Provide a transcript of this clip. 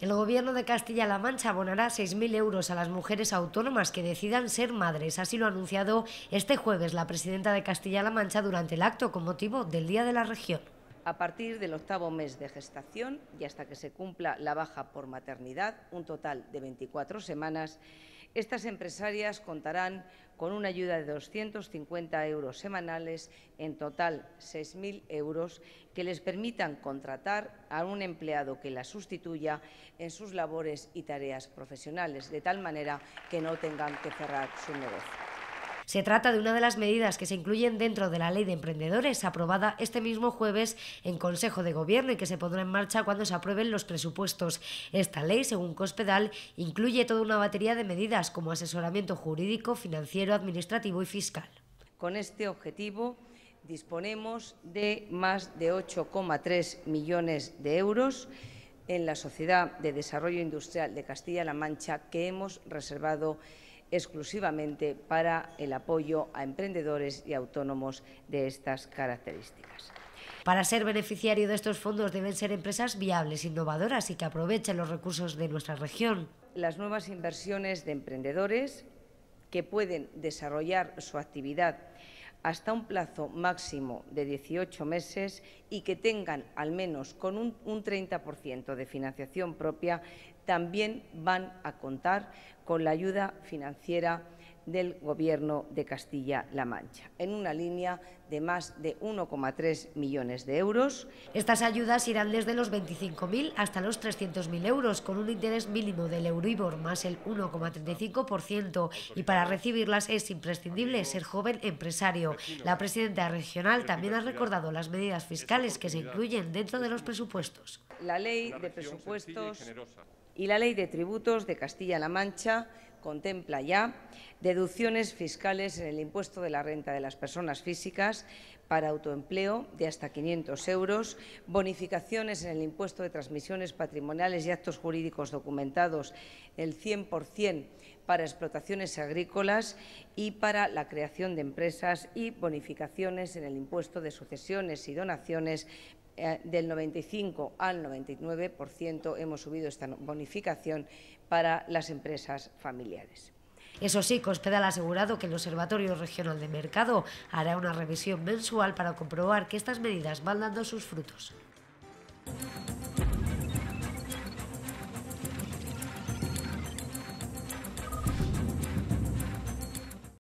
El Gobierno de Castilla-La Mancha abonará 6.000 euros a las mujeres autónomas que decidan ser madres. Así lo ha anunciado este jueves la presidenta de Castilla-La Mancha durante el acto con motivo del Día de la Región. A partir del octavo mes de gestación y hasta que se cumpla la baja por maternidad, un total de 24 semanas, estas empresarias contarán con una ayuda de 250 euros semanales, en total 6.000 euros, que les permitan contratar a un empleado que las sustituya en sus labores y tareas profesionales, de tal manera que no tengan que cerrar su negocio. Se trata de una de las medidas que se incluyen dentro de la Ley de Emprendedores aprobada este mismo jueves en Consejo de Gobierno y que se pondrá en marcha cuando se aprueben los presupuestos. Esta ley, según Cospedal, incluye toda una batería de medidas como asesoramiento jurídico, financiero, administrativo y fiscal. Con este objetivo disponemos de más de 8,3 millones de euros en la Sociedad de Desarrollo Industrial de Castilla-La Mancha que hemos reservado exclusivamente para el apoyo a emprendedores y autónomos de estas características. Para ser beneficiario de estos fondos deben ser empresas viables, innovadoras y que aprovechen los recursos de nuestra región. Las nuevas inversiones de emprendedores que pueden desarrollar su actividad hasta un plazo máximo de 18 meses y que tengan al menos con un, un 30% de financiación propia, también van a contar con la ayuda financiera del Gobierno de Castilla-La Mancha, en una línea de más de 1,3 millones de euros. Estas ayudas irán desde los 25.000 hasta los 300.000 euros, con un interés mínimo del Euribor más el 1,35%, y para recibirlas es imprescindible ser joven empresario. La presidenta regional también ha recordado las medidas fiscales que se incluyen dentro de los presupuestos. La ley de presupuestos y la ley de tributos de Castilla-La Mancha contempla ya deducciones fiscales en el impuesto de la renta de las personas físicas para autoempleo de hasta 500 euros, bonificaciones en el impuesto de transmisiones patrimoniales y actos jurídicos documentados el 100% para explotaciones agrícolas y para la creación de empresas y bonificaciones en el impuesto de sucesiones y donaciones eh, del 95 al 99% hemos subido esta bonificación para las empresas familiares. Eso sí, Cospedal ha asegurado que el Observatorio Regional de Mercado hará una revisión mensual para comprobar que estas medidas van dando sus frutos.